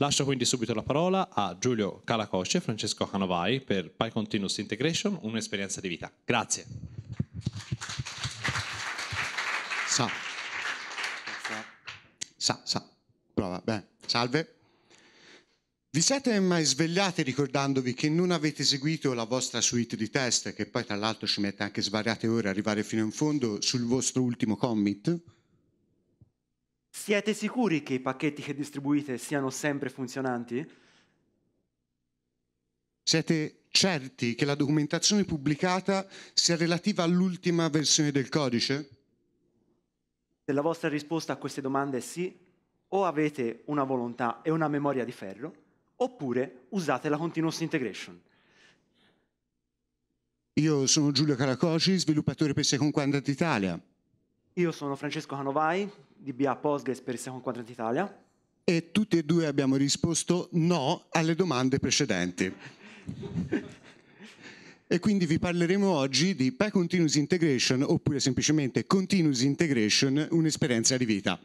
Lascio quindi subito la parola a Giulio Calacosce e Francesco Canovai per PyContinuous Integration, un'esperienza di vita. Grazie. Sa. Sa, sa. Prova, bene. Salve. Vi siete mai svegliati ricordandovi che non avete eseguito la vostra suite di test, che poi tra l'altro ci mette anche svariate ore arrivare fino in fondo, sul vostro ultimo commit? Siete sicuri che i pacchetti che distribuite siano sempre funzionanti? Siete certi che la documentazione pubblicata sia relativa all'ultima versione del codice? Se la vostra risposta a queste domande è sì, o avete una volontà e una memoria di ferro, oppure usate la continuous integration. Io sono Giulio Caracoci, sviluppatore per Second Quanta d'Italia. Io sono Francesco Hanovai di BA Postgres per il Second Quadrant Italia. E tutti e due abbiamo risposto no alle domande precedenti. e quindi vi parleremo oggi di P-Continuous Integration oppure semplicemente Continuous Integration, un'esperienza di vita.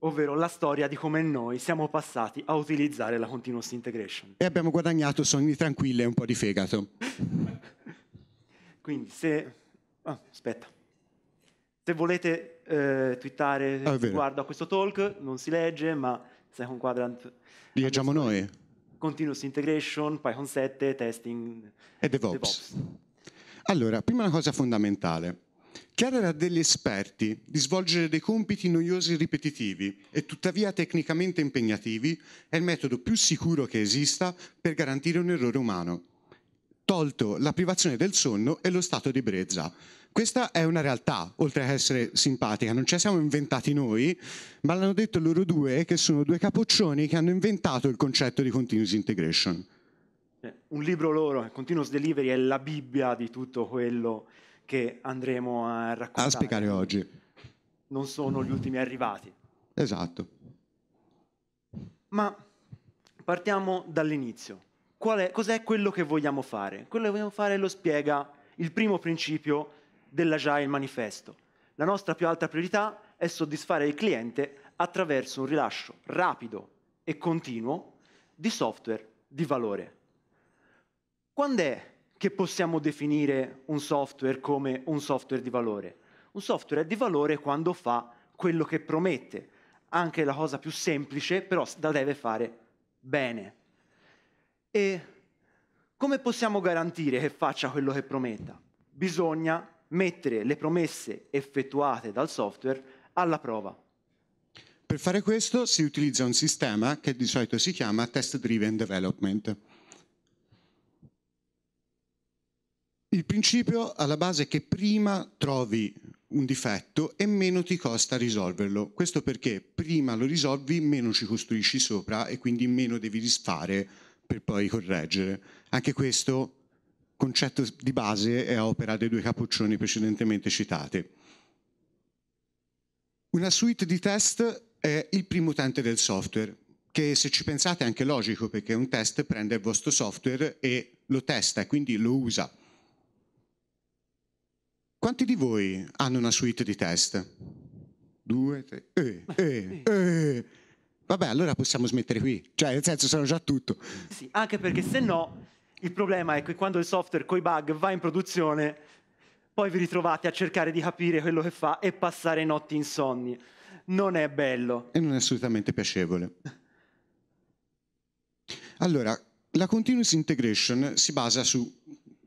Ovvero la storia di come noi siamo passati a utilizzare la Continuous Integration. E abbiamo guadagnato sogni tranquilli e un po' di fegato. quindi se... Ah, aspetta. Se volete eh, twittare ah, riguardo a questo talk, non si legge, ma Second Quadrant... Li leggiamo noi? Continuous Integration, Python 7, Testing... E DevOps. DevOps. Allora, prima una cosa fondamentale. Chiedere a degli esperti di svolgere dei compiti noiosi e ripetitivi e tuttavia tecnicamente impegnativi è il metodo più sicuro che esista per garantire un errore umano, tolto la privazione del sonno e lo stato di brezza. Questa è una realtà, oltre a essere simpatica, non ci siamo inventati noi, ma l'hanno detto loro due, che sono due capoccioni che hanno inventato il concetto di continuous integration. Eh, un libro loro, Continuous Delivery, è la Bibbia di tutto quello che andremo a raccontare. A spiegare oggi. Non sono gli ultimi arrivati. Esatto. Ma partiamo dall'inizio. È, cos'è quello che vogliamo fare? Quello che vogliamo fare lo spiega il primo principio dell'Agile Manifesto. La nostra più alta priorità è soddisfare il cliente attraverso un rilascio rapido e continuo di software di valore. Quando è che possiamo definire un software come un software di valore? Un software è di valore quando fa quello che promette, anche la cosa più semplice, però la deve fare bene. E come possiamo garantire che faccia quello che prometta? Bisogna mettere le promesse effettuate dal software alla prova. Per fare questo si utilizza un sistema che di solito si chiama Test Driven Development. Il principio alla base è che prima trovi un difetto e meno ti costa risolverlo. Questo perché prima lo risolvi, meno ci costruisci sopra e quindi meno devi disfare per poi correggere. Anche questo concetto di base è opera dei due capoccioni precedentemente citati. Una suite di test è il primo utente del software, che se ci pensate è anche logico perché un test prende il vostro software e lo testa, e quindi lo usa. Quanti di voi hanno una suite di test? Due, tre. Eh, eh, eh. Vabbè, allora possiamo smettere qui. Cioè, nel senso, sono già tutto. Sì, anche perché se no il problema è che quando il software coi bug va in produzione, poi vi ritrovate a cercare di capire quello che fa e passare notti insonni. Non è bello. E non è assolutamente piacevole. Allora, la continuous integration si basa su,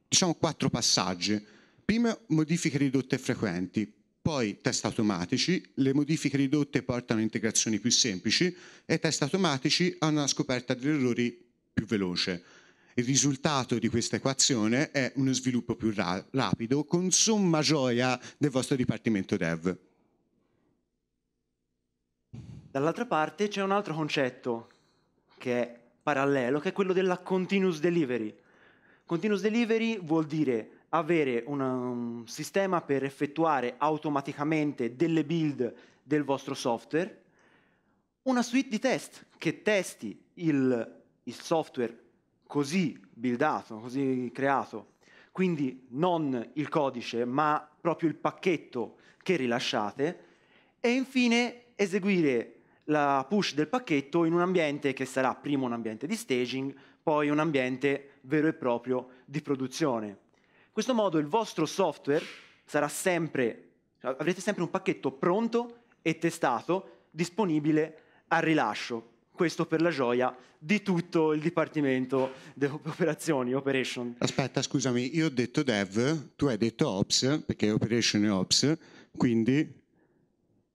diciamo, quattro passaggi. Prima modifiche ridotte e frequenti, poi test automatici, le modifiche ridotte portano a integrazioni più semplici e test automatici hanno una scoperta degli errori più veloce. Il risultato di questa equazione è uno sviluppo più ra rapido con somma gioia del vostro dipartimento dev. Dall'altra parte c'è un altro concetto che è parallelo, che è quello della continuous delivery. Continuous delivery vuol dire avere una, un um, sistema per effettuare automaticamente delle build del vostro software, una suite di test che testi il, il software così buildato, così creato. Quindi non il codice, ma proprio il pacchetto che rilasciate. E infine eseguire la push del pacchetto in un ambiente che sarà prima un ambiente di staging, poi un ambiente vero e proprio di produzione. In questo modo il vostro software sarà sempre, avrete sempre un pacchetto pronto e testato, disponibile al rilascio, questo per la gioia di tutto il Dipartimento delle Operazioni, Operation. Aspetta, scusami, io ho detto dev, tu hai detto ops, perché operation è ops, quindi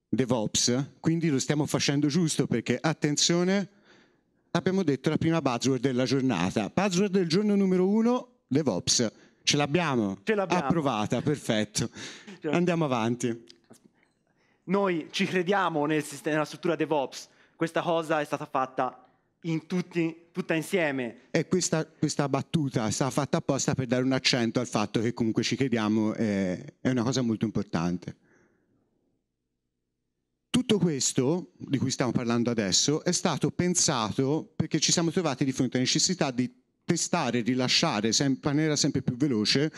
DevOps, quindi lo stiamo facendo giusto perché, attenzione, abbiamo detto la prima buzzword della giornata. Buzzword del giorno numero uno, DevOps. Ce l'abbiamo? Ce l'abbiamo. Approvata, perfetto. Certo. Andiamo avanti. Noi ci crediamo nel sistema, nella struttura DevOps questa cosa è stata fatta in tutti, tutta insieme. E questa, questa battuta è stata fatta apposta per dare un accento al fatto che comunque ci crediamo, eh, è una cosa molto importante. Tutto questo di cui stiamo parlando adesso è stato pensato perché ci siamo trovati di fronte alla necessità di testare e rilasciare in maniera sempre più veloce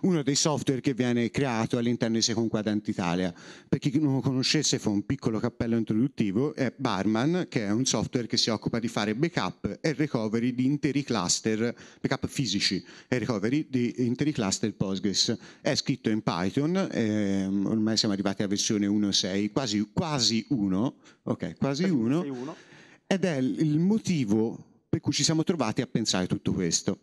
uno dei software che viene creato all'interno di Second Quadrant Italia. Per chi non lo conoscesse fa un piccolo cappello introduttivo, è Barman, che è un software che si occupa di fare backup e recovery di interi cluster, backup fisici e recovery di interi cluster Postgres. È scritto in Python, ehm, ormai siamo arrivati alla versione 1.6, quasi, quasi ok, quasi 1, ed è il motivo per cui ci siamo trovati a pensare tutto questo.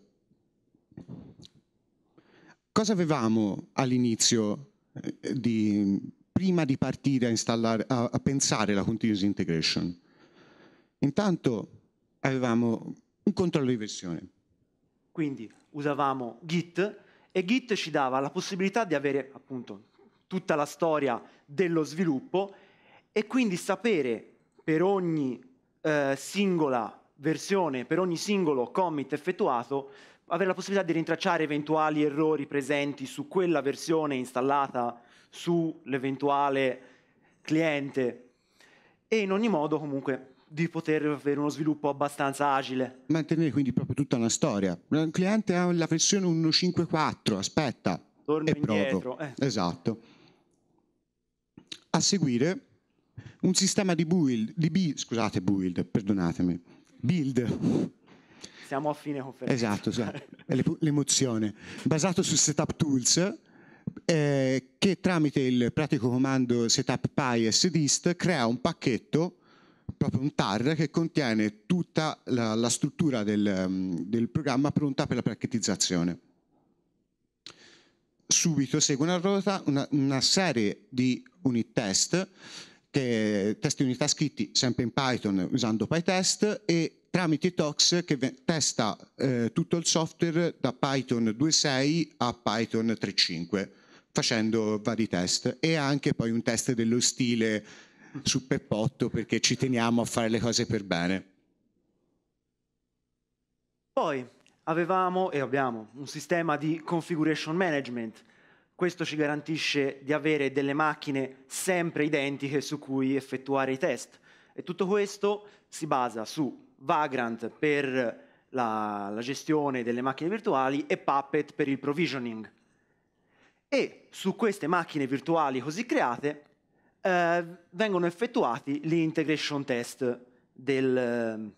Cosa avevamo all'inizio, eh, di, prima di partire a, a, a pensare la continuous integration? Intanto avevamo un controllo di versione. Quindi usavamo Git e Git ci dava la possibilità di avere appunto tutta la storia dello sviluppo e quindi sapere per ogni eh, singola versione per ogni singolo commit effettuato, avere la possibilità di rintracciare eventuali errori presenti su quella versione installata sull'eventuale cliente e in ogni modo comunque di poter avere uno sviluppo abbastanza agile. Mantenere quindi proprio tutta una storia. Il cliente ha la versione 1.5.4, aspetta. Torno e indietro. Eh. Esatto. A seguire un sistema di build, di build, scusate build, perdonatemi, build. Siamo a fine conferenza. Esatto, esatto. l'emozione. Basato su Setup Tools, eh, che tramite il pratico comando setup py sdist crea un pacchetto, proprio un tar, che contiene tutta la, la struttura del, del, programma pronta per la pacchettizzazione. Subito segue una, rota, una, una serie di unit test che, test unità scritti sempre in Python usando PyTest e tramite TOX che testa eh, tutto il software da Python 2.6 a Python 3.5 facendo vari test e anche poi un test dello stile su Peppotto perché ci teniamo a fare le cose per bene. Poi avevamo e abbiamo un sistema di configuration management questo ci garantisce di avere delle macchine sempre identiche su cui effettuare i test. E tutto questo si basa su Vagrant per la, la gestione delle macchine virtuali e Puppet per il provisioning. E su queste macchine virtuali così create eh, vengono effettuati gli integration test del,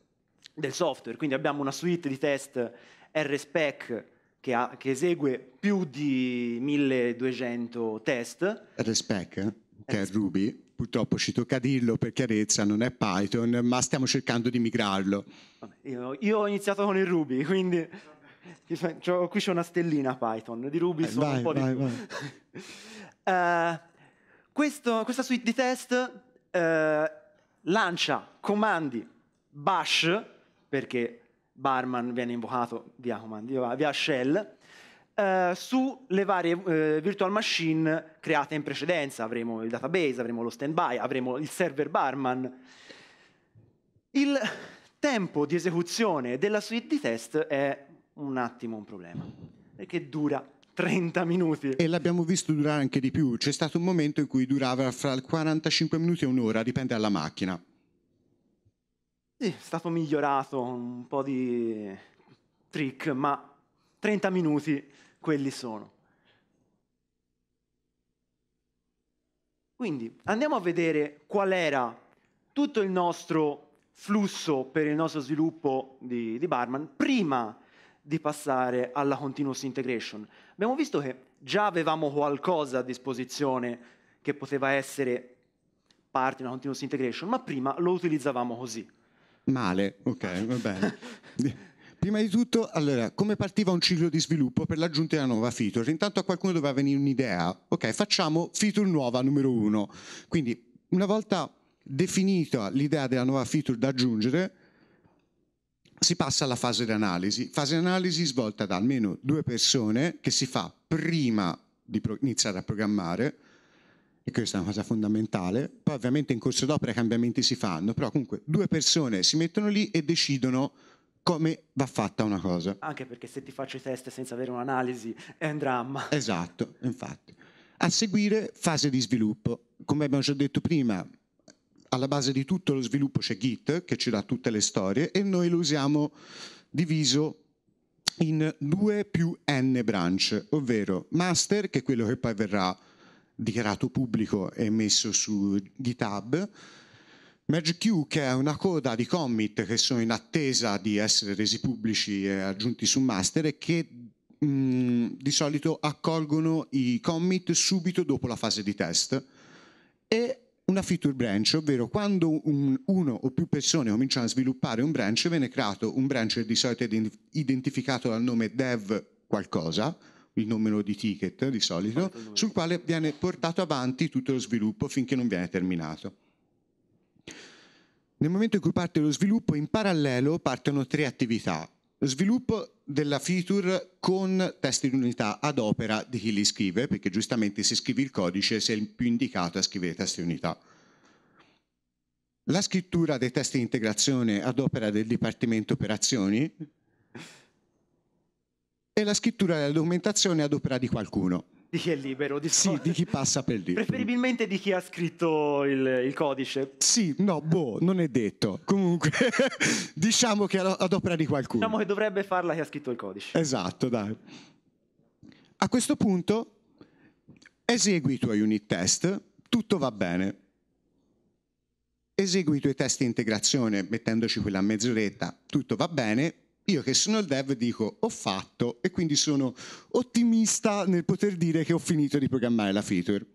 del software. Quindi abbiamo una suite di test RSpec che, ha, che esegue più di 1200 test. Respec, eh, che è Ruby, purtroppo ci tocca dirlo per chiarezza, non è Python, ma stiamo cercando di migrarlo. Io, io ho iniziato con il Ruby, quindi cioè, qui c'è una stellina Python, di Ruby eh, sono vai, un po' vai, di vai. uh, questo, questa suite di test uh, lancia comandi bash, perché barman viene invocato via comandi, via, via shell, eh, sulle varie eh, virtual machine create in precedenza. Avremo il database, avremo lo standby, avremo il server barman. Il tempo di esecuzione della suite di test è un attimo un problema, perché dura 30 minuti. E l'abbiamo visto durare anche di più. C'è stato un momento in cui durava fra 45 minuti e un'ora, dipende dalla macchina. Sì, è stato migliorato un po' di trick, ma 30 minuti quelli sono. Quindi andiamo a vedere qual era tutto il nostro flusso per il nostro sviluppo di, di Barman prima di passare alla continuous integration. Abbiamo visto che già avevamo qualcosa a disposizione che poteva essere parte di una continuous integration, ma prima lo utilizzavamo così. Male, ok, va bene. Prima di tutto, allora, come partiva un ciclo di sviluppo per l'aggiunta della nuova feature? Intanto a qualcuno doveva venire un'idea. Ok, facciamo feature nuova numero uno. Quindi, una volta definita l'idea della nuova feature da aggiungere, si passa alla fase di analisi. Fase di analisi svolta da almeno due persone che si fa prima di iniziare a programmare e questa è una cosa fondamentale, poi ovviamente in corso d'opera i cambiamenti si fanno, però comunque due persone si mettono lì e decidono come va fatta una cosa. Anche perché se ti faccio i test senza avere un'analisi è un dramma. Esatto, infatti. A seguire fase di sviluppo. Come abbiamo già detto prima, alla base di tutto lo sviluppo c'è Git che ci dà tutte le storie e noi lo usiamo diviso in 2 più n branch, ovvero master, che è quello che poi verrà dichiarato pubblico e messo su GitHub. MergeQ che è una coda di commit che sono in attesa di essere resi pubblici e aggiunti su master e che mh, mm, di solito accolgono i commit subito dopo la fase di test e una feature branch, ovvero quando un, uno o più persone cominciano a sviluppare un branch viene creato un branch di solito identificato dal nome dev qualcosa il numero di ticket di solito, sul quale viene portato avanti tutto lo sviluppo finché non viene terminato. Nel momento in cui parte lo sviluppo, in parallelo partono tre attività. Lo sviluppo della feature con testi di unità ad opera di chi li scrive, perché giustamente se scrivi il codice sei il più indicato a scrivere testi di unità. La scrittura dei testi di integrazione ad opera del Dipartimento Operazioni, e la scrittura della documentazione ad opera di qualcuno. Di chi è libero? Di, sì, di chi passa per libero. Preferibilmente di chi ha scritto il, il codice. Sì, no, boh, non è detto. Comunque, diciamo che ad opera di qualcuno. Diciamo che dovrebbe farla chi ha scritto il codice. Esatto, dai. A questo punto esegui i tuoi unit test, tutto va bene. Esegui i tuoi test di integrazione mettendoci quella mezz'oretta, tutto va bene io che sono il dev dico ho fatto e quindi sono ottimista nel poter dire che ho finito di programmare la feature.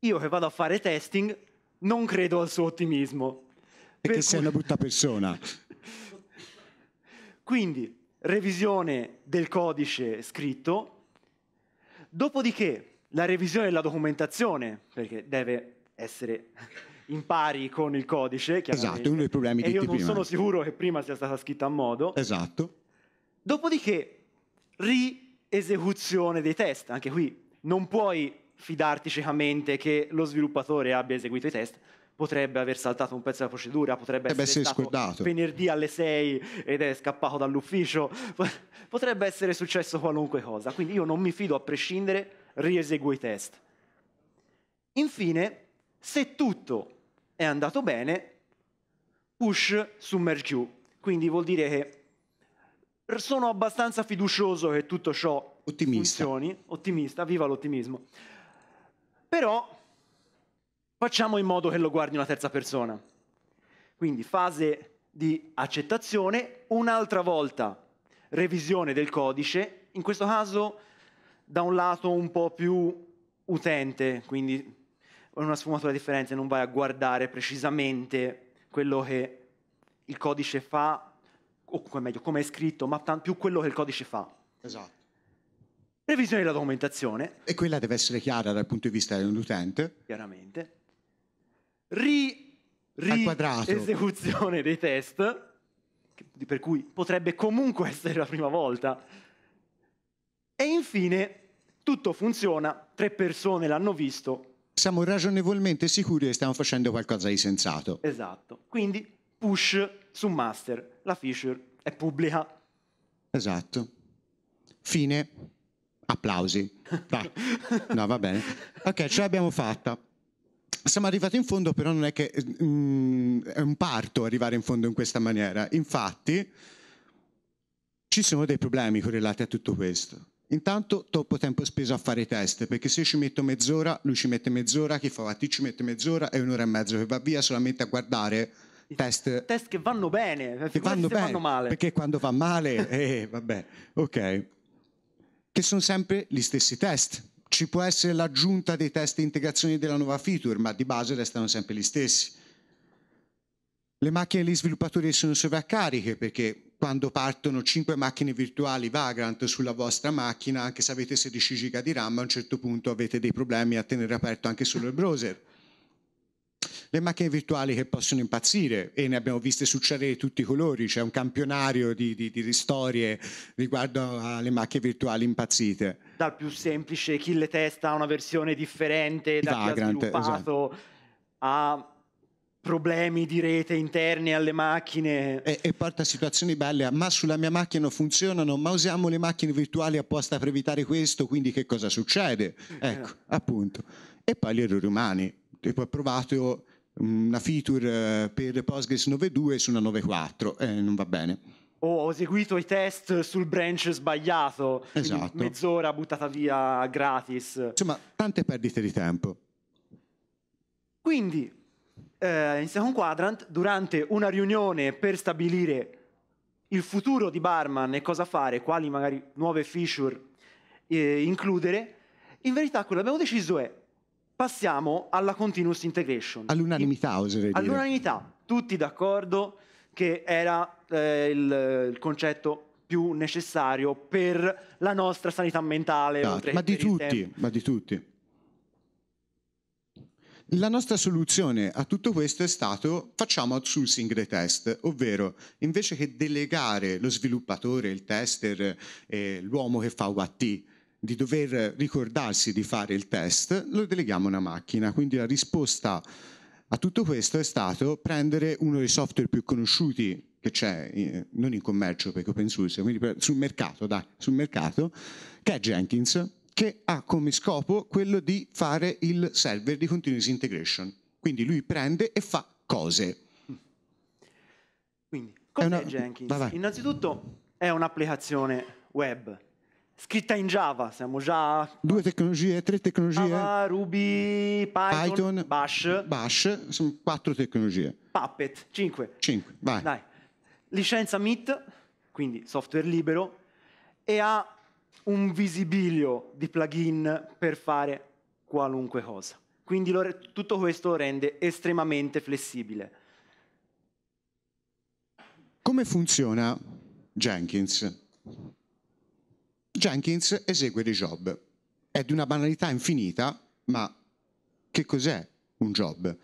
Io che vado a fare testing non credo al suo ottimismo. Perché per sei una brutta persona. quindi revisione del codice scritto, dopodiché la revisione della documentazione, perché deve essere impari con il codice. Esatto, è uno dei problemi che io non prima. sono sicuro che prima sia stata scritta a modo. Esatto. Dopodiché, riesecuzione dei test. Anche qui non puoi fidarti ciecamente che lo sviluppatore abbia eseguito i test. Potrebbe aver saltato un pezzo della procedura, potrebbe essere, essere scordato. venerdì alle 6 ed è scappato dall'ufficio, potrebbe essere successo qualunque cosa. Quindi io non mi fido a prescindere, rieseguo i test. Infine, se tutto è andato bene, push su MergeQ. Quindi vuol dire che sono abbastanza fiducioso che tutto ciò ottimista. funzioni. Ottimista, viva l'ottimismo. Però facciamo in modo che lo guardi una terza persona. Quindi fase di accettazione, un'altra volta revisione del codice, in questo caso da un lato un po' più utente, quindi una sfumatura differente, non vai a guardare precisamente quello che il codice fa, o meglio, come è scritto, ma più quello che il codice fa. Esatto. Revisione della documentazione. E quella deve essere chiara dal punto di vista dell'utente. Chiaramente. Ri, ri esecuzione dei test, per cui potrebbe comunque essere la prima volta. E infine, tutto funziona, tre persone l'hanno visto, siamo ragionevolmente sicuri che stiamo facendo qualcosa di sensato. Esatto. Quindi push su master, la feature è pubblica. Esatto. Fine. Applausi. Dai. No, va bene. Ok, ce l'abbiamo fatta siamo arrivati in fondo, però non è che mm, è un parto arrivare in fondo in questa maniera. Infatti, ci sono dei problemi correlati a tutto questo. Intanto troppo tempo speso a fare i test, perché se io ci metto mezz'ora, lui ci mette mezz'ora, chi fa avanti ci mette mezz'ora e un'ora e mezzo che va via solamente a guardare test. Test che vanno bene, che vanno, bene, vanno male. Perché quando va male, eh, vabbè, ok. Che sono sempre gli stessi test. Ci può essere l'aggiunta dei test di integrazione della nuova feature, ma di base restano sempre gli stessi. Le macchine e gli sviluppatori sono sovraccariche perché quando partono 5 macchine virtuali Vagrant sulla vostra macchina, anche se avete 16 giga di RAM, a un certo punto avete dei problemi a tenere aperto anche solo il browser. Le macchine virtuali che possono impazzire, e ne abbiamo viste succedere di tutti i colori, c'è un campionario di, di, di storie riguardo alle macchine virtuali impazzite. Dal più semplice, chi le testa una versione differente da Vagrant, chi ha sviluppato, esatto. a problemi di rete interne alle macchine. E, e, porta situazioni belle, ma sulla mia macchina funzionano, ma usiamo le macchine virtuali apposta per evitare questo, quindi che cosa succede? Eh, ecco, eh. appunto. E poi gli errori umani. Tipo ho provato mm, una feature eh, per Postgres 9.2 su una 9.4 e eh, non va bene. Oh, ho eseguito i test sul branch sbagliato, esatto. mezz'ora buttata via gratis. Insomma, tante perdite di tempo. Quindi, eh, in Second Quadrant durante una riunione per stabilire il futuro di Barman e cosa fare, quali magari nuove feature eh, includere, in verità quello che abbiamo deciso è passiamo alla continuous integration. All'unanimità, oserei dire. All'unanimità, tutti d'accordo che era eh, il, il concetto più necessario per la nostra sanità mentale. No, esatto. ma, di tutti, ma di tutti, la nostra soluzione a tutto questo è stato facciamo outsourcing dei test, ovvero invece che delegare lo sviluppatore, il tester, eh, l'uomo che fa UAT di dover ricordarsi di fare il test, lo deleghiamo a una macchina. Quindi la risposta a tutto questo è stato prendere uno dei software più conosciuti che c'è, eh, non in commercio perché open source, quindi sul mercato, dai, sul mercato, che è Jenkins, che ha come scopo quello di fare il server di continuous integration. Quindi lui prende e fa cose. Quindi, cos'è una... Jenkins? Vai, Innanzitutto è un'applicazione web scritta in Java, siamo già... Due tecnologie, tre tecnologie. Java, Ruby, Python, Python Bash. Bash, sono quattro tecnologie. Puppet, cinque. Cinque, vai. Dai. Licenza MIT, quindi software libero, e ha un visibilio di plugin per fare qualunque cosa. Quindi lo, tutto questo lo rende estremamente flessibile. Come funziona Jenkins? Jenkins esegue dei job. È di una banalità infinita, ma che cos'è un job?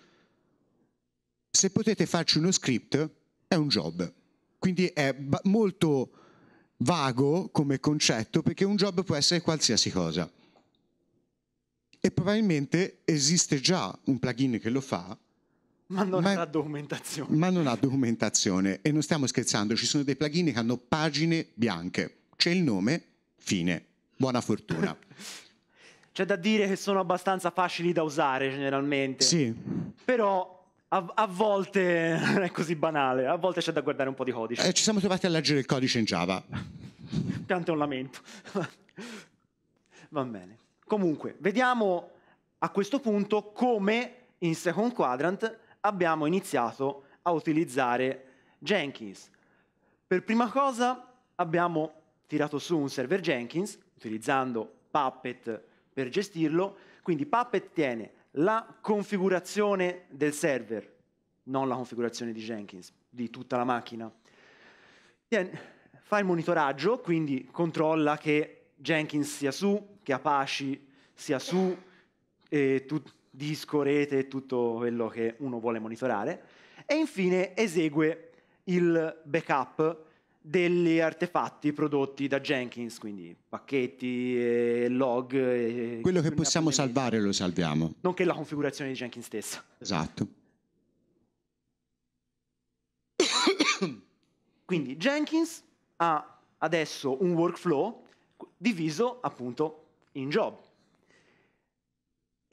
Se potete farci uno script, è un job. Quindi è molto vago come concetto perché un job può essere qualsiasi cosa. E probabilmente esiste già un plugin che lo fa. Ma non ma, ha documentazione. Ma non ha documentazione. E non stiamo scherzando, ci sono dei plugin che hanno pagine bianche. C'è il nome, fine. Buona fortuna. C'è da dire che sono abbastanza facili da usare generalmente. Sì. Però a, a, volte non è così banale, a volte c'è da guardare un po' di codice. Eh, ci siamo trovati a leggere il codice in Java. Piante un lamento. Va bene. Comunque, vediamo a questo punto come in Second Quadrant abbiamo iniziato a utilizzare Jenkins. Per prima cosa abbiamo tirato su un server Jenkins utilizzando Puppet per gestirlo, quindi Puppet tiene la configurazione del server, non la configurazione di Jenkins, di tutta la macchina. Fa il monitoraggio, quindi controlla che Jenkins sia su, che Apache sia su, tu- disco, rete, tutto quello che uno vuole monitorare. E infine esegue il backup degli artefatti prodotti da Jenkins, quindi pacchetti, e log. E Quello che possiamo salvare lo salviamo. Nonché la configurazione di Jenkins stessa. Esatto. quindi Jenkins ha adesso un workflow diviso appunto in job.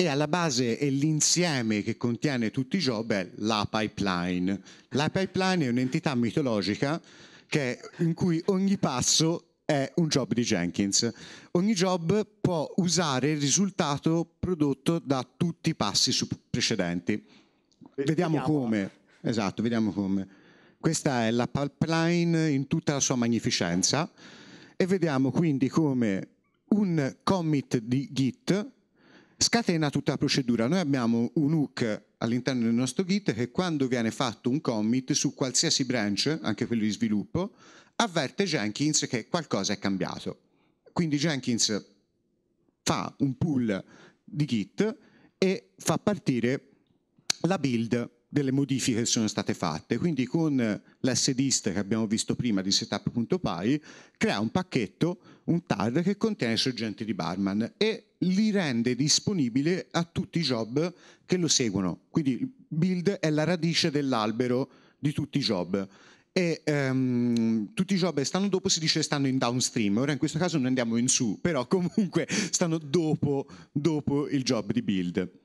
E alla base e l'insieme che contiene tutti i job è la pipeline. La pipeline è un'entità mitologica che, in cui ogni passo è un job di Jenkins. Ogni job può usare il risultato prodotto da tutti i passi precedenti. Vediamo Vediamola. come. Esatto, vediamo come. Questa è la pipeline in tutta la sua magnificenza e vediamo quindi come un commit di Git scatena tutta la procedura. Noi abbiamo un hook all'interno del nostro git che quando viene fatto un commit su qualsiasi branch, anche quello di sviluppo, avverte Jenkins che qualcosa è cambiato. Quindi Jenkins fa un pull di git e fa partire la build delle modifiche che sono state fatte. Quindi con l'SDist che abbiamo visto prima di setup.py crea un pacchetto, un tar che contiene i sorgenti di Barman e li rende disponibili a tutti i job che lo seguono. Quindi build è la radice dell'albero di tutti i job e um, tutti i job che stanno dopo si dice stanno in downstream, ora in questo caso non andiamo in su, però comunque stanno dopo, dopo il job di build.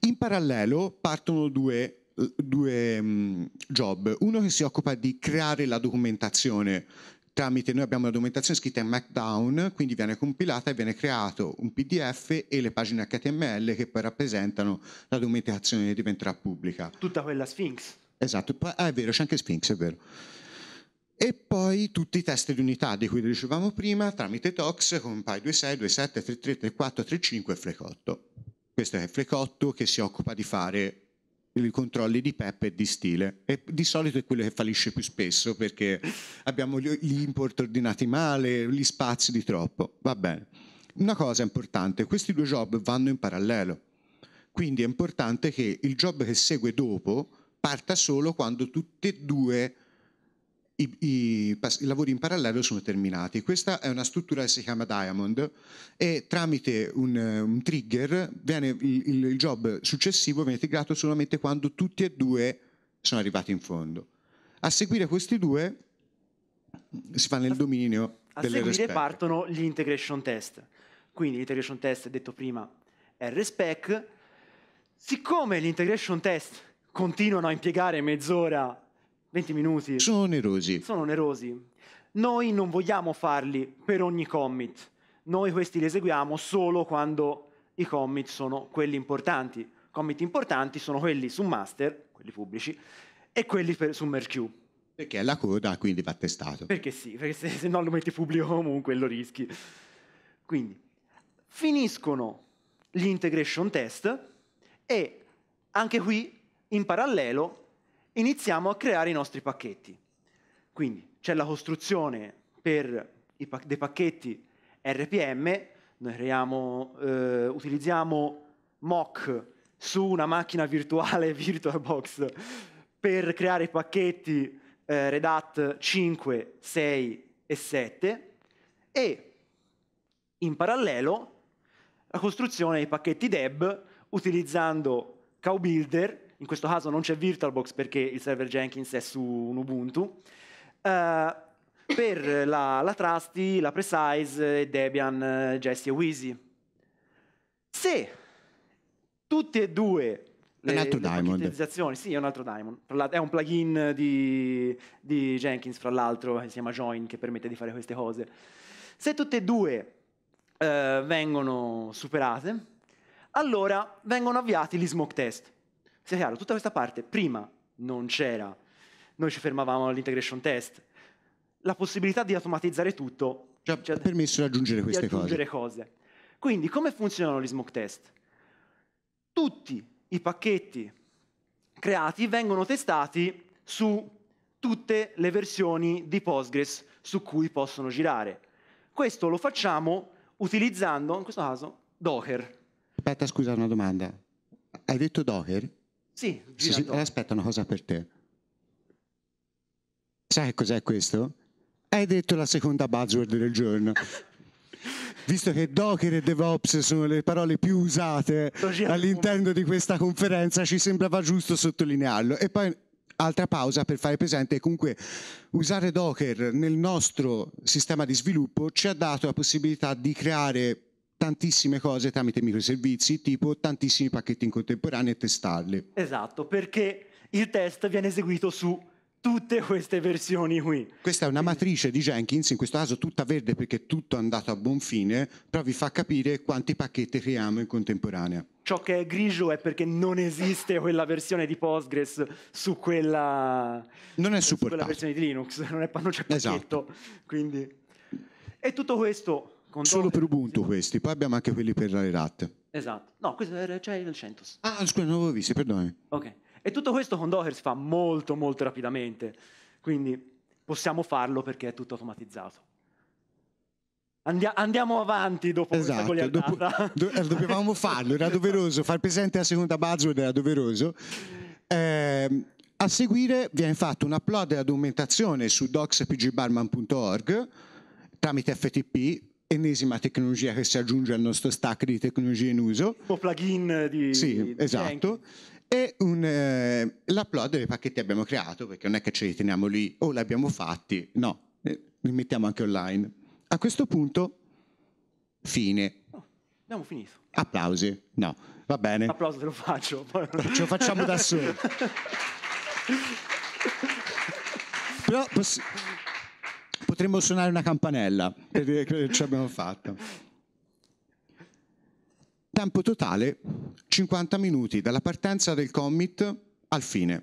In parallelo partono due, due um, job, uno che si occupa di creare la documentazione tramite, noi abbiamo la documentazione scritta in Markdown, quindi viene compilata e viene creato un PDF e le pagine HTML che poi rappresentano la documentazione che diventerà pubblica. Tutta quella Sphinx. Esatto, ah, è vero, c'è anche Sphinx, è vero. E poi tutti i test di unità di cui dicevamo prima tramite TOX con PI26, 27, 33, 34, 35 e FLECOTTO. Questo è Flecotto che si occupa di fare i controlli di PEP e di stile e di solito è quello che fallisce più spesso perché abbiamo gli import ordinati male, gli spazi di troppo. Va bene. Una cosa importante, questi due job vanno in parallelo, quindi è importante che il job che segue dopo parta solo quando tutti e due i, i, i, lavori in parallelo sono terminati. Questa è una struttura che si chiama Diamond e tramite un, un trigger viene, il, il, job successivo viene triggerato solamente quando tutti e due sono arrivati in fondo. A seguire questi due si fa nel dominio a delle seguire partono gli integration test. Quindi l'integration test, detto prima, è respec. Siccome gli integration test continuano a impiegare mezz'ora 20 minuti. Sono onerosi. Sono onerosi. Noi non vogliamo farli per ogni commit. Noi questi li eseguiamo solo quando i commit sono quelli importanti. Commit importanti sono quelli su master, quelli pubblici, e quelli per, su MerQ. Perché è la coda, quindi va testato. Perché sì, perché se, se no lo metti pubblico comunque lo rischi. Quindi, finiscono gli integration test e anche qui in parallelo iniziamo a creare i nostri pacchetti. Quindi c'è la costruzione per pac- dei pacchetti RPM, noi creiamo, eh, utilizziamo mock su una macchina virtuale VirtualBox per creare i pacchetti eh, Red Hat 5, 6 e 7 e in parallelo la costruzione dei pacchetti DEB utilizzando CowBuilder in questo caso non c'è VirtualBox perché il server Jenkins è su un Ubuntu. Uh, per la, la Trusty, la Precise, Debian, Jesse eh, e Wheezy. Se tutte e due le, un altro Diamond. Sì, è un altro Diamond. È un plugin di, di, Jenkins, fra l'altro, che si chiama Join, che permette di fare queste cose. Se tutte e due eh, vengono superate, allora vengono avviati gli smoke test. Sia chiaro, tutta questa parte prima non c'era. Noi ci fermavamo all'integration test. La possibilità di automatizzare tutto ci cioè, ha cioè, permesso di aggiungere queste di aggiungere cose. cose. Quindi come funzionano gli smoke test? Tutti i pacchetti creati vengono testati su tutte le versioni di Postgres su cui possono girare. Questo lo facciamo utilizzando, in questo caso, Docker. Aspetta, scusa, una domanda. Hai detto Docker? Sì, sì, sì, eh, aspetta una cosa per te. Sai cos'è questo? Hai detto la seconda buzzword del giorno. Visto che Docker e DevOps sono le parole più usate all'interno di questa conferenza, ci sembrava giusto sottolinearlo. E poi altra pausa per fare presente comunque usare Docker nel nostro sistema di sviluppo ci ha dato la possibilità di creare tantissime cose tramite microservizi, tipo tantissimi pacchetti in contemporanea e testarli. Esatto, perché il test viene eseguito su tutte queste versioni qui. Questa è una matrice di Jenkins, in questo caso tutta verde perché tutto è andato a buon fine, però vi fa capire quanti pacchetti creiamo in contemporanea. Ciò che è grigio è perché non esiste quella versione di Postgres su quella, non è su quella versione di Linux, non, è, non c'è pacchetto. Esatto. Quindi. E tutto questo Condone. Solo per Ubuntu questi, poi abbiamo anche quelli per Rai Rat. Esatto, no, questo c'è cioè il CentOS. Ah, scusa, non avevo visto, perdonami. Ok, e tutto questo con Docker si fa molto molto rapidamente, quindi possiamo farlo perché è tutto automatizzato. Andia- andiamo avanti dopo esatto, questa dopo, do- eh, dovevamo farlo, era doveroso, far presente la seconda buzzword era doveroso. Eh, a seguire viene fatto un upload della documentazione su docs.pgbarman.org tramite FTP ennesima tecnologia che si aggiunge al nostro stack di tecnologie in uso. O plugin di... Sì, esatto. E un, eh, l'upload dei pacchetti abbiamo creato, perché non è che ce li teniamo lì o li abbiamo fatti, no, eh, li mettiamo anche online. A questo punto, fine. Oh, abbiamo finito. Applausi. No, va bene. Applauso te lo faccio. Ce lo facciamo da solo. Però... possiamo potremmo suonare una campanella per dire che ci abbiamo fatto. Tempo totale 50 minuti dalla partenza del commit al fine,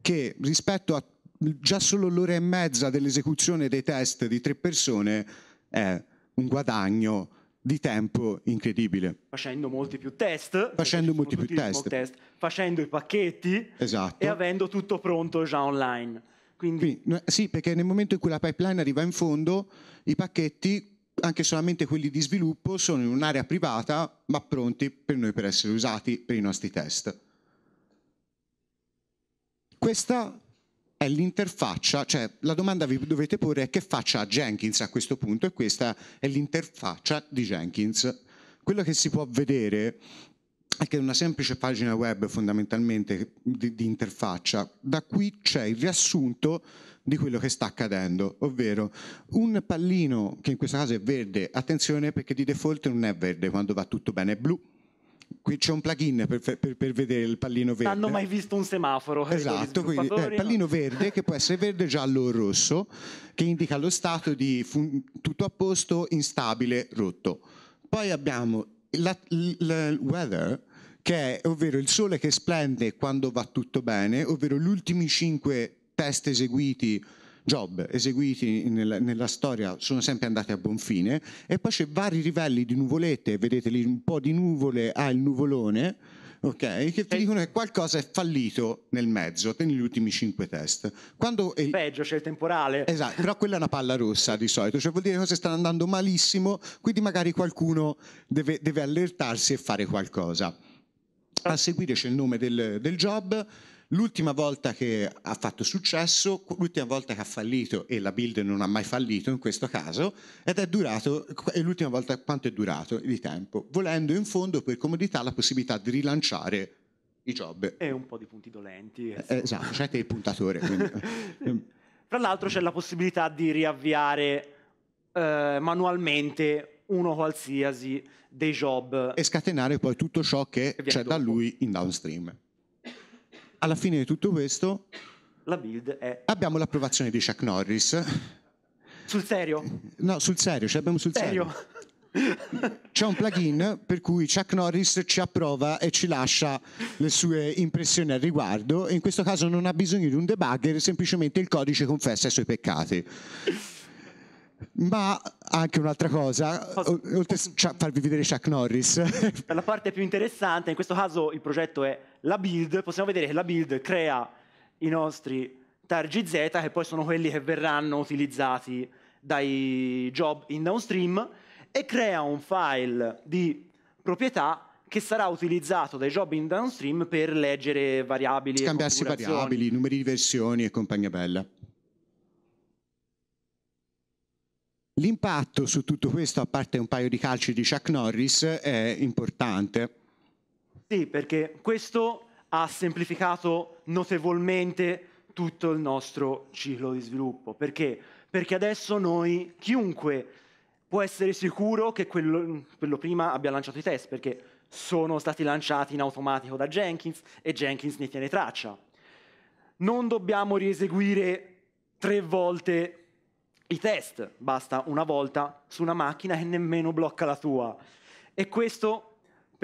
che rispetto a già solo l'ora e mezza dell'esecuzione dei test di tre persone è un guadagno di tempo incredibile. Facendo molti più test, facendo molti più test. test. facendo i pacchetti esatto. e avendo tutto pronto già online. Quindi... Quindi, sì, perché nel momento in cui la pipeline arriva in fondo, i pacchetti anche solamente quelli di sviluppo sono in un'area privata ma pronti per noi per essere usati per i nostri test. Questa è l'interfaccia, cioè la domanda vi dovete porre è che faccia Jenkins a questo punto e questa è l'interfaccia di Jenkins. Quello che si può vedere è che è una semplice pagina web fondamentalmente di, di interfaccia. Da qui c'è il riassunto di quello che sta accadendo, ovvero un pallino che in questo caso è verde, attenzione perché di default non è verde, quando va tutto bene è blu, qui c'è un plugin per, per, per, vedere il pallino verde. Non hanno mai visto un semaforo. Esatto, quindi eh, pallino verde che può essere verde, giallo o rosso, che indica lo stato di tutto a posto, instabile, rotto. Poi abbiamo il weather, che è ovvero il sole che splende quando va tutto bene, ovvero gli ultimi cinque test eseguiti job eseguiti nella, nella, storia sono sempre andati a buon fine e poi c'è vari livelli di nuvolette, vedete lì un po' di nuvole ha ah, nuvolone ok? Che ti dicono che qualcosa è fallito nel mezzo, negli ultimi cinque test. Quando è... Peggio, c'è il temporale. Esatto, però quella è una palla rossa di solito, cioè vuol dire che cose stanno andando malissimo, quindi magari qualcuno deve, deve allertarsi e fare qualcosa. A ah. seguire c'è il nome del, del job, L'ultima volta che ha fatto successo, l'ultima volta che ha fallito, e la Build non ha mai fallito in questo caso, ed è durato, è l'ultima volta quanto è durato di tempo, volendo in fondo per comodità la possibilità di rilanciare i job. E un po' di punti dolenti. Eh, esatto, c'è il puntatore. Mm. Tra l'altro c'è la possibilità di riavviare eh, manualmente uno qualsiasi dei job. E scatenare poi tutto ciò che, che c'è dopo. da lui in downstream alla fine di tutto questo la build è... Abbiamo l'approvazione di Chuck Norris. Sul serio? No, sul serio, cioè abbiamo sul serio. serio. C'è un plugin per cui Chuck Norris ci approva e ci lascia le sue impressioni al riguardo. In questo caso non ha bisogno di un debugger, semplicemente il codice confessa i suoi peccati. Ma anche un'altra cosa, Posso... oltre a farvi vedere Chuck Norris. la parte più interessante, in questo caso il progetto è la build, possiamo vedere che la build crea i nostri targi Z che poi sono quelli che verranno utilizzati dai job in downstream e crea un file di proprietà che sarà utilizzato dai job in downstream per leggere variabili scambiarsi variabili, numeri di versioni e compagnia bella. L'impatto su tutto questo, a parte un paio di calci di Chuck Norris, è importante sì, perché questo ha semplificato notevolmente tutto il nostro ciclo di sviluppo. Perché? Perché adesso noi, chiunque può essere sicuro che quello, quello prima abbia lanciato i test, perché sono stati lanciati in automatico da Jenkins e Jenkins ne tiene traccia. Non dobbiamo rieseguire tre volte i test, basta una volta su una macchina che nemmeno blocca la tua. E questo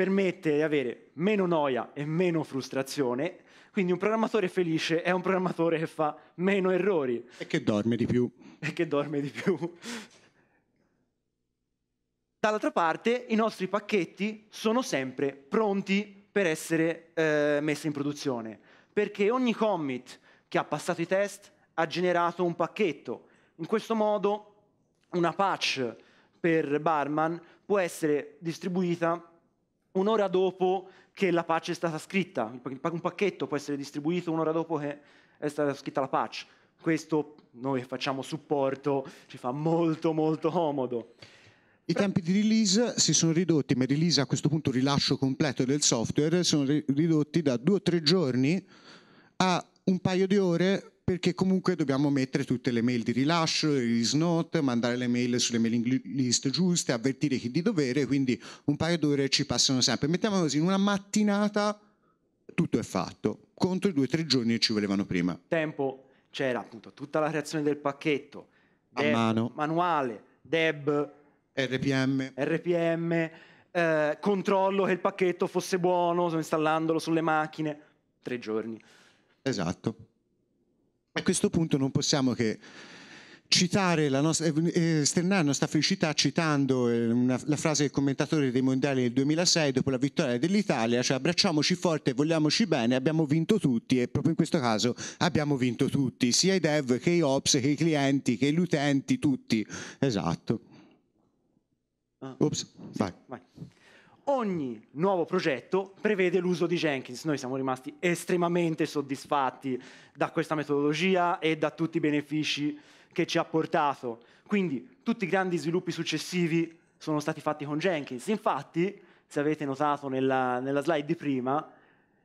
permette di avere meno noia e meno frustrazione, quindi un programmatore felice è un programmatore che fa meno errori. E che dorme di più. E che dorme di più. Dall'altra parte i nostri pacchetti sono sempre pronti per essere eh, messi in produzione, perché ogni commit che ha passato i test ha generato un pacchetto. In questo modo una patch per Barman può essere distribuita un'ora dopo che la patch è stata scritta. Un pacchetto può essere distribuito un'ora dopo che è stata scritta la patch. Questo noi facciamo supporto, ci fa molto molto comodo. I tempi di release si sono ridotti, ma release a questo punto rilascio completo del software sono ridotti da due o tre giorni a un paio di ore perché comunque dobbiamo mettere tutte le mail di rilascio, i risnote, mandare le mail sulle mailing list giuste, avvertire chi di dovere, quindi un paio d'ore ci passano sempre. Mettiamo così, in una mattinata tutto è fatto, contro i due o tre giorni che ci volevano prima. Tempo c'era appunto tutta la creazione del pacchetto, a mano, manuale, deb, RPM, RPM eh, controllo che il pacchetto fosse buono, installandolo sulle macchine, tre giorni. Esatto. A questo punto non possiamo che citare la nostra, esternare eh, eh, la nostra felicità citando eh, una, la frase del commentatore dei mondiali del 2006 dopo la vittoria dell'Italia, cioè abbracciamoci forte, vogliamoci bene, abbiamo vinto tutti e proprio in questo caso abbiamo vinto tutti, sia i dev che i ops che i clienti che gli utenti, tutti. Esatto. Ah, Ops, sì, vai. Ogni nuovo progetto prevede l'uso di Jenkins. Noi siamo rimasti estremamente soddisfatti da questa metodologia e da tutti i benefici che ci ha portato. Quindi tutti i grandi sviluppi successivi sono stati fatti con Jenkins. Infatti, se avete notato nella, nella slide di prima,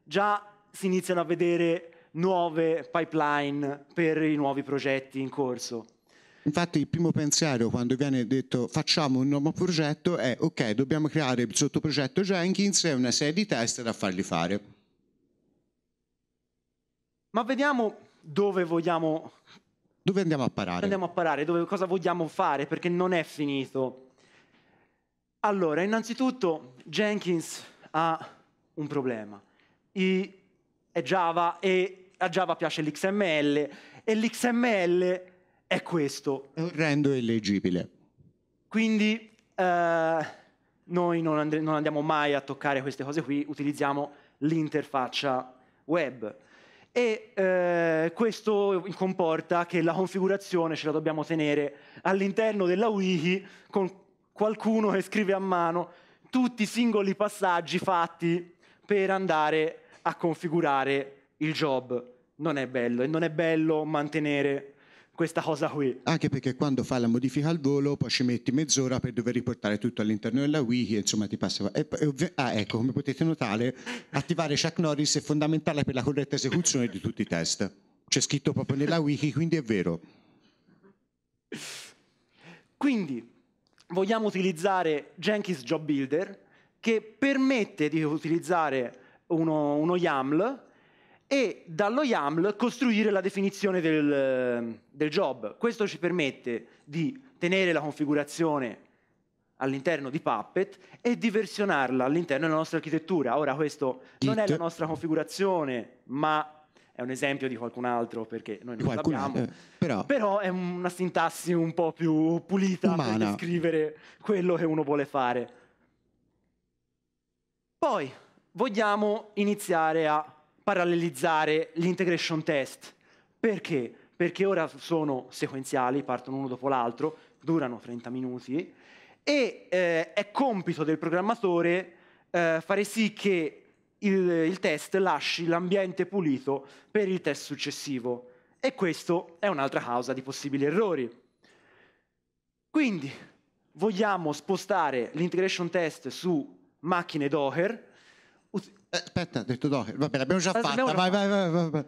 già si iniziano a vedere nuove pipeline per i nuovi progetti in corso. Infatti il primo pensiero quando viene detto facciamo un nuovo progetto è ok, dobbiamo creare il sottoprogetto Jenkins e una serie di test da fargli fare. Ma vediamo dove vogliamo... Dove andiamo a parare? Andiamo a parare, dove, cosa vogliamo fare, perché non è finito. Allora, innanzitutto Jenkins ha un problema. I, è Java e a Java piace l'XML e l'XML è questo. Rendo illegibile. Quindi eh, noi non, and- non andiamo mai a toccare queste cose qui, utilizziamo l'interfaccia web e eh, questo comporta che la configurazione ce la dobbiamo tenere all'interno della wiki con qualcuno che scrive a mano tutti i singoli passaggi fatti per andare a configurare il job. Non è bello e non è bello mantenere questa cosa qui. Anche perché quando fai la modifica al volo poi ci metti mezz'ora per dover riportare tutto all'interno della wiki, insomma ti passa... E, e, ah ecco, come potete notare, attivare Chuck Norris è fondamentale per la corretta esecuzione di tutti i test. C'è scritto proprio nella wiki, quindi è vero. Quindi vogliamo utilizzare Jenkins Job Builder che permette di utilizzare uno, uno YAML e dallo YAML costruire la definizione del, del job. Questo ci permette di tenere la configurazione all'interno di Puppet e di versionarla all'interno della nostra architettura. Ora questo Git. non è la nostra configurazione, ma è un esempio di qualcun altro perché noi non qualcun, sappiamo, eh, però, però, è una sintassi un po' più pulita umana. per descrivere quello che uno vuole fare. Poi vogliamo iniziare a parallelizzare l'integration test. Perché? Perché ora sono sequenziali, partono uno dopo l'altro, durano 30 minuti e eh, è compito del programmatore eh, fare sì che il, il test lasci l'ambiente pulito per il test successivo. E questo è un'altra causa di possibili errori. Quindi vogliamo spostare l'integration test su macchine Docker eh, aspetta, ho detto Doher, va bene, l'abbiamo già fatta, l'abbiamo vai, vai, vai, vai, vai.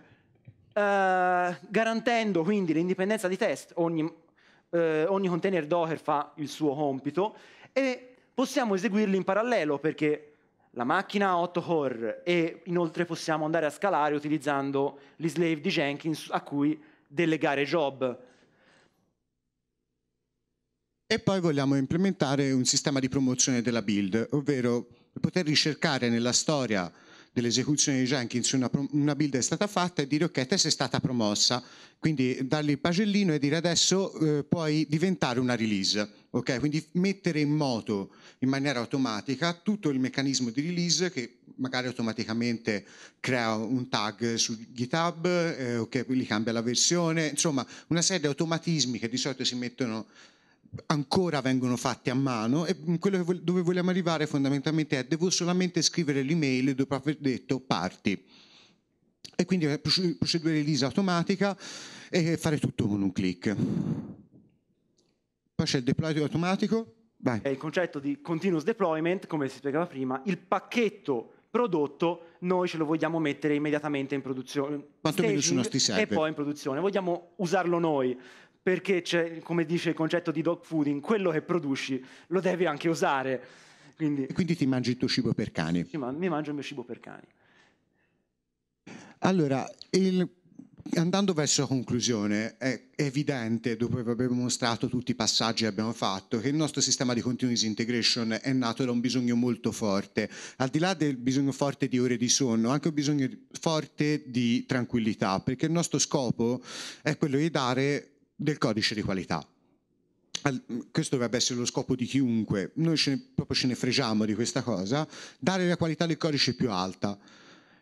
Uh, eh, garantendo quindi l'indipendenza di test, ogni, uh, ogni container Docker fa il suo compito e possiamo eseguirli in parallelo perché la macchina ha 8 core e inoltre possiamo andare a scalare utilizzando gli slave di Jenkins a cui delegare job. E poi vogliamo implementare un sistema di promozione della build, ovvero per poter ricercare nella storia dell'esecuzione di Jenkins una, una, build è stata fatta e dire ok, te sei stata promossa, quindi dargli il pagellino e dire adesso eh, puoi diventare una release, ok? Quindi mettere in moto in maniera automatica tutto il meccanismo di release che magari automaticamente crea un tag su GitHub, eh, ok, quindi cambia la versione, insomma una serie di automatismi che di solito si mettono ancora vengono fatti a mano e quello dove vogliamo arrivare fondamentalmente è devo solamente scrivere l'email dopo aver detto parti e quindi procedura release automatica e fare tutto con un clic. Poi c'è il deploy automatico. Vai. È il concetto di continuous deployment, come si spiegava prima, il pacchetto prodotto noi ce lo vogliamo mettere immediatamente in produzione. Quanto meno sui nostri server. E poi in produzione, vogliamo usarlo noi perché c'è, come dice il concetto di dog fooding, quello che produci lo devi anche usare. Quindi, e quindi ti mangi il tuo cibo per cani? Man- mi mangio il mio cibo per cani. Allora, il, andando verso la conclusione, è evidente, dopo che abbiamo mostrato tutti i passaggi che abbiamo fatto, che il nostro sistema di continuous integration è nato da un bisogno molto forte, al di là del bisogno forte di ore di sonno, anche un bisogno forte di tranquillità, perché il nostro scopo è quello di dare del codice di qualità. Mm, questo dovrebbe essere lo scopo di chiunque, noi ce ne, proprio ce ne fregiamo di questa cosa, dare la qualità del codice più alta.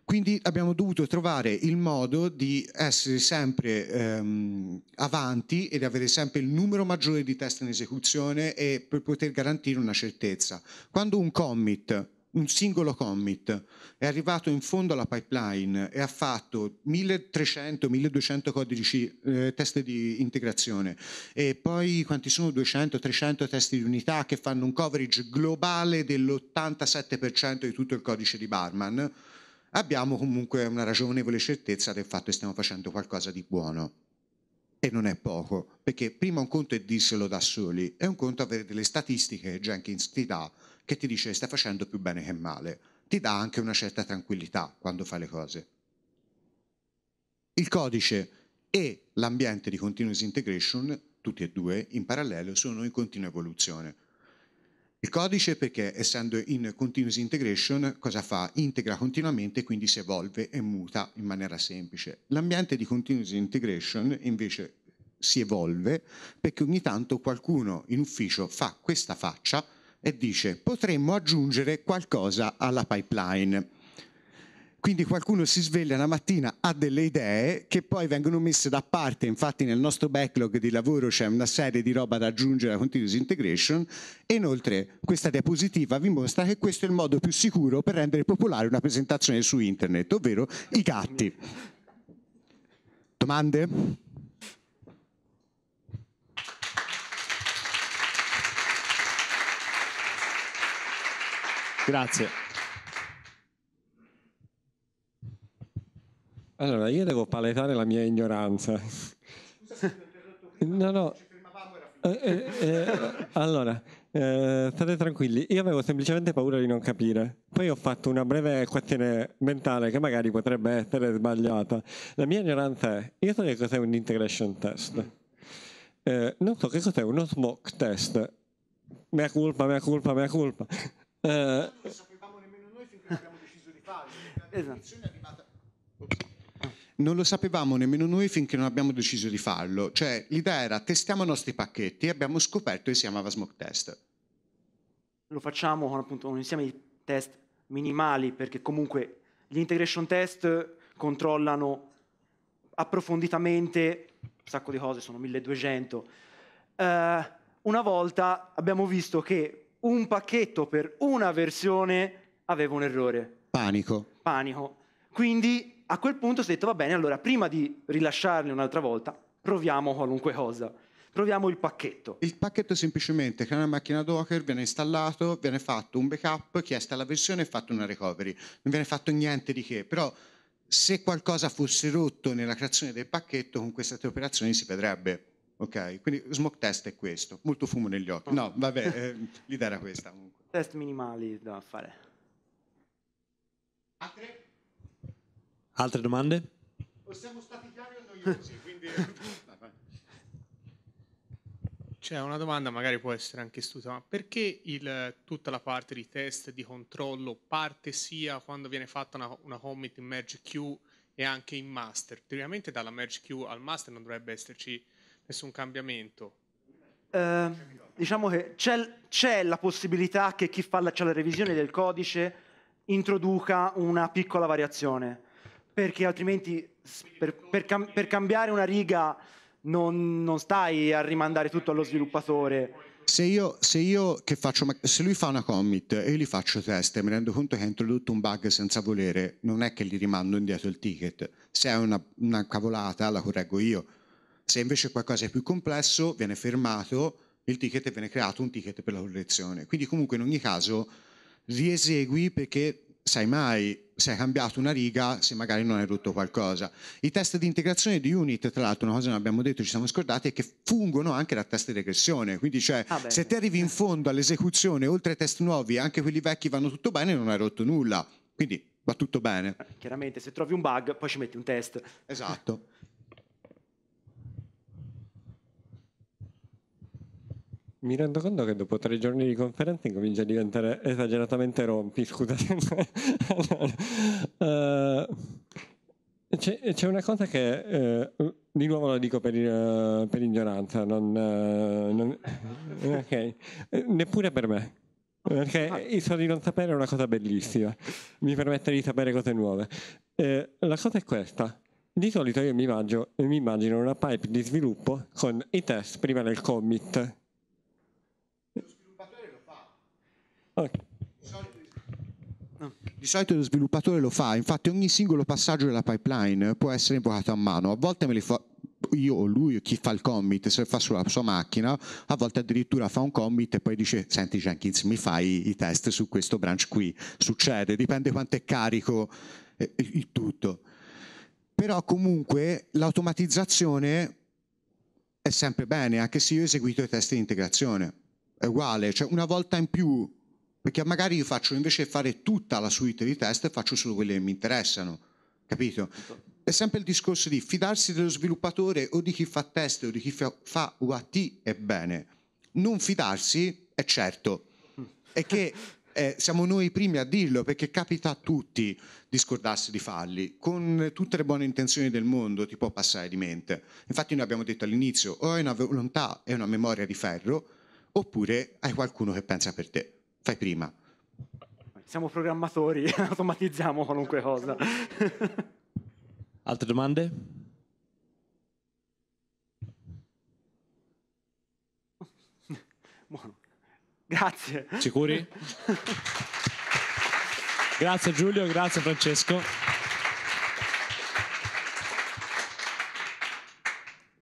Quindi abbiamo dovuto trovare il modo di essere sempre ehm, avanti e di avere sempre il numero maggiore di test in esecuzione e per poter garantire una certezza. Quando un commit un singolo commit, è arrivato in fondo alla pipeline e ha fatto 1300-1200 codici eh, test di integrazione e poi quanti sono 200-300 test di unità che fanno un coverage globale dell'87% di tutto il codice di Barman, abbiamo comunque una ragionevole certezza del fatto che stiamo facendo qualcosa di buono. E non è poco, perché prima un conto è dirselo da soli, è un conto avere delle statistiche, che Jenkins ti dà, che ti dice che stai facendo più bene che male, ti dà anche una certa tranquillità quando fai le cose. Il codice e l'ambiente di continuous integration, tutti e due in parallelo, sono in continua evoluzione. Il codice perché essendo in continuous integration cosa fa? Integra continuamente quindi si evolve e muta in maniera semplice. L'ambiente di continuous integration invece si evolve perché ogni tanto qualcuno in ufficio fa questa faccia e dice potremmo aggiungere qualcosa alla pipeline. Quindi qualcuno si sveglia la mattina, ha delle idee che poi vengono messe da parte, infatti nel nostro backlog di lavoro c'è una serie di roba da aggiungere alla continuous integration e inoltre questa diapositiva vi mostra che questo è il modo più sicuro per rendere popolare una presentazione su internet, ovvero i gatti. Domande? Grazie. Allora, io devo palesare la mia ignoranza. No, no. Eh, eh, eh, allora, eh, state tranquilli, io avevo semplicemente paura di non capire. Poi ho fatto una breve equazione mentale che magari potrebbe essere sbagliata. La mia ignoranza è, io so che cos'è un integration test. Eh, non so che cos'è uno smoke test. Mea culpa, mea culpa, mea culpa non eh, lo sapevamo nemmeno noi finché non abbiamo deciso di farlo. Esatto. è arrivata... Non lo sapevamo nemmeno noi finché non abbiamo deciso di farlo. Cioè, l'idea era testiamo i nostri pacchetti e abbiamo scoperto che si chiamava Smoke Test. Lo facciamo con appunto un insieme di test minimali perché comunque gli integration test controllano approfonditamente un sacco di cose, sono 1200. Uh, eh, una volta abbiamo visto che un pacchetto per una versione aveva un errore. Panico. Panico. Quindi a quel punto si è detto va bene, allora prima di rilasciarli un'altra volta, proviamo qualunque cosa. Proviamo il pacchetto. Il pacchetto è semplicemente crea una macchina Docker, viene installato, viene fatto un backup, chiesta la versione e fatto una recovery. Non viene fatto niente di che, però se qualcosa fosse rotto nella creazione del pacchetto con queste tre operazioni si vedrebbe. Ok, quindi smoke test è questo, molto fumo negli occhi. No, vabbè, eh, l'idea era questa. Comunque. Test minimali da fare. Altre? Altre domande? O siamo stati chiari o noiosi, quindi... C'è una domanda, magari può essere anche stuta, ma perché il, tutta la parte di test, di controllo, parte sia quando viene fatta una, una commit in merge queue e anche in master? Teoricamente dalla merge queue al master non dovrebbe esserci nessun cambiamento? Eh, diciamo che c'è, c'è, la possibilità che chi fa la, la revisione del codice introduca una piccola variazione, perché altrimenti per, per, cam, per cambiare una riga non, non stai a rimandare tutto allo sviluppatore. Se io, se io faccio, se lui fa una commit e io gli faccio test e mi rendo conto che ha introdotto un bug senza volere, non è che gli rimando indietro il ticket. Se è una, una cavolata la correggo io se invece qualcosa è più complesso, viene fermato il ticket e viene creato un ticket per la correzione. Quindi comunque in ogni caso riesegui perché sai mai se hai cambiato una riga, se magari non hai rotto qualcosa. I test di integrazione di unit, tra l'altro, una cosa che non abbiamo detto, ci siamo scordati, è che fungono anche da test di regressione. Quindi, cioè, ah, se ti arrivi in fondo all'esecuzione, oltre ai test nuovi, anche quelli vecchi vanno tutto bene, non hai rotto nulla. Quindi va tutto bene. Chiaramente, se trovi un bug, poi ci metti un test. Esatto. Mi rendo conto che dopo tre giorni di conferenza incomincia a diventare esageratamente rompi, scusate. uh, c'è, c'è, una cosa che, uh, di nuovo lo dico per, uh, per ignoranza, non, non, okay. neppure per me. Perché ah. il fatto di non sapere è una cosa bellissima, mi permette di sapere cose nuove. la cosa è questa, di solito io mi immagino, mi immagino una pipe di sviluppo con i test prima del commit Di solito lo sviluppatore lo fa, infatti ogni singolo passaggio della pipeline può essere importato a mano, a volte me li fa io o lui, chi fa il commit, se lo fa sulla sua macchina, a volte addirittura fa un commit e poi dice senti Jenkins mi fai i test su questo branch qui, succede, dipende quanto è carico eh, il tutto. Però comunque l'automatizzazione è sempre bene, anche se io ho eseguito i test di integrazione, è uguale, cioè una volta in più perché magari io faccio invece fare tutta la suite di test e faccio solo quelle che mi interessano, capito? È sempre il discorso di fidarsi dello sviluppatore o di chi fa test o di chi fa UAT è bene. Non fidarsi è certo. È che eh, siamo noi i primi a dirlo perché capita a tutti di scordarsi di farli con tutte le buone intenzioni del mondo ti può passare di mente infatti noi abbiamo detto all'inizio o hai una volontà e una memoria di ferro oppure hai qualcuno che pensa per te Fai prima. Siamo programmatori, automatizziamo qualunque cosa. Altre domande? Buono. Grazie. Sicuri? grazie Giulio, grazie Francesco.